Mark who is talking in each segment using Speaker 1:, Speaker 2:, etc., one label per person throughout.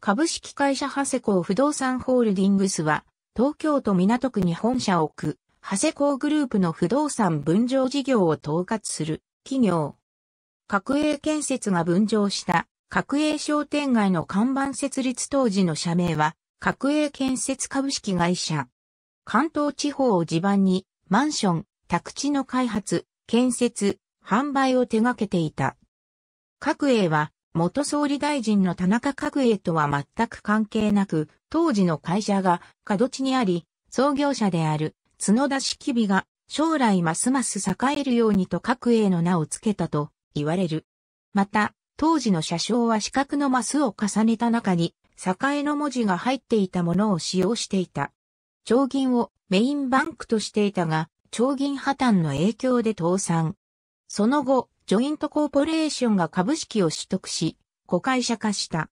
Speaker 1: 株式会社ハセコー不動産ホールディングスは、東京都港区に本社を置く、ハセコーグループの不動産分譲事業を統括する企業。各営建設が分譲した各営商店街の看板設立当時の社名は、各営建設株式会社。関東地方を地盤に、マンション、宅地の開発、建設、販売を手掛けていた。各営は、元総理大臣の田中角栄とは全く関係なく、当時の会社が角地にあり、創業者である角田式美が将来ますます栄えるようにと角栄の名を付けたと言われる。また、当時の車掌は四角のマスを重ねた中に、栄の文字が入っていたものを使用していた。長銀をメインバンクとしていたが、長銀破綻の影響で倒産。その後、ジョイントコーポレーションが株式を取得し、子会社化した。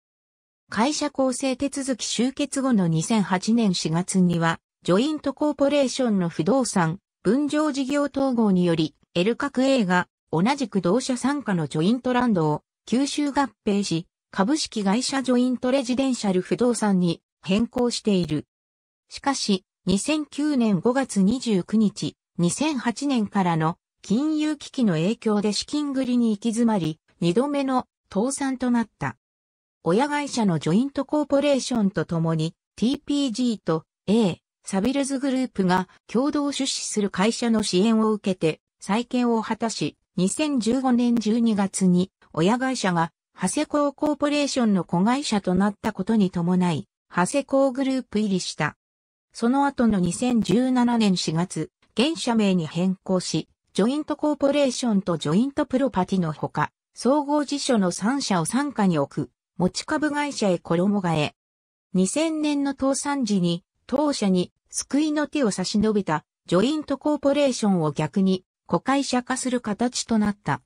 Speaker 1: 会社構成手続き終結後の2008年4月には、ジョイントコーポレーションの不動産、分譲事業統合により、L ク A が同じく同社参加のジョイントランドを吸収合併し、株式会社ジョイントレジデンシャル不動産に変更している。しかし、2009年5月29日、2008年からの金融危機の影響で資金繰りに行き詰まり、二度目の倒産となった。親会社のジョイントコーポレーションとともに TPG と A、サビルズグループが共同出資する会社の支援を受けて再建を果たし、2015年12月に親会社が長谷工コーポレーションの子会社となったことに伴い、長谷工グループ入りした。その後の2017年4月、現社名に変更し、ジョイントコーポレーションとジョイントプロパティのほか、総合辞書の3社を傘下に置く、持ち株会社へ衣替え。2000年の倒産時に、当社に救いの手を差し伸べた、ジョイントコーポレーションを逆に、子会社化する形となった。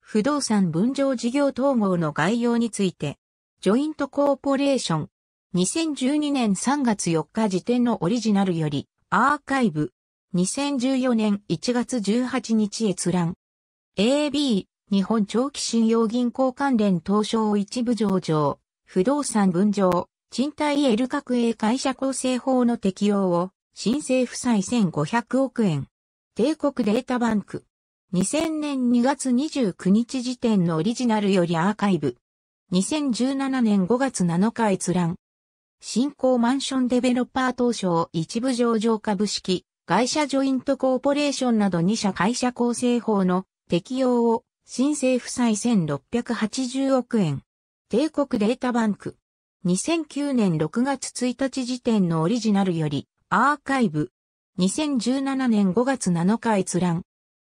Speaker 1: 不動産分譲事業統合の概要について、ジョイントコーポレーション、2012年3月4日時点のオリジナルより、アーカイブ、2014年1月18日閲覧。AB、日本長期信用銀行関連東証一部上場、不動産分譲、賃貸 L 各 A 会社構成法の適用を、新政府債1500億円。帝国データバンク。2000年2月29日時点のオリジナルよりアーカイブ。2017年5月7日閲覧。新興マンションデベロッパー東証一部上場株式、会社ジョイントコーポレーションなど2社会社構成法の適用を申請負債1680億円。帝国データバンク。2009年6月1日時点のオリジナルよりアーカイブ。2017年5月7日閲覧。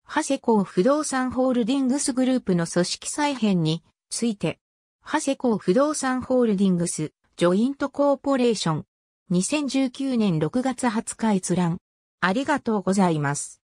Speaker 1: ハセコー不動産ホールディングスグループの組織再編について、ハセコー不動産ホールディングス、ジョイントコーポレーション。2019年6月20日閲覧。ありがとうございます。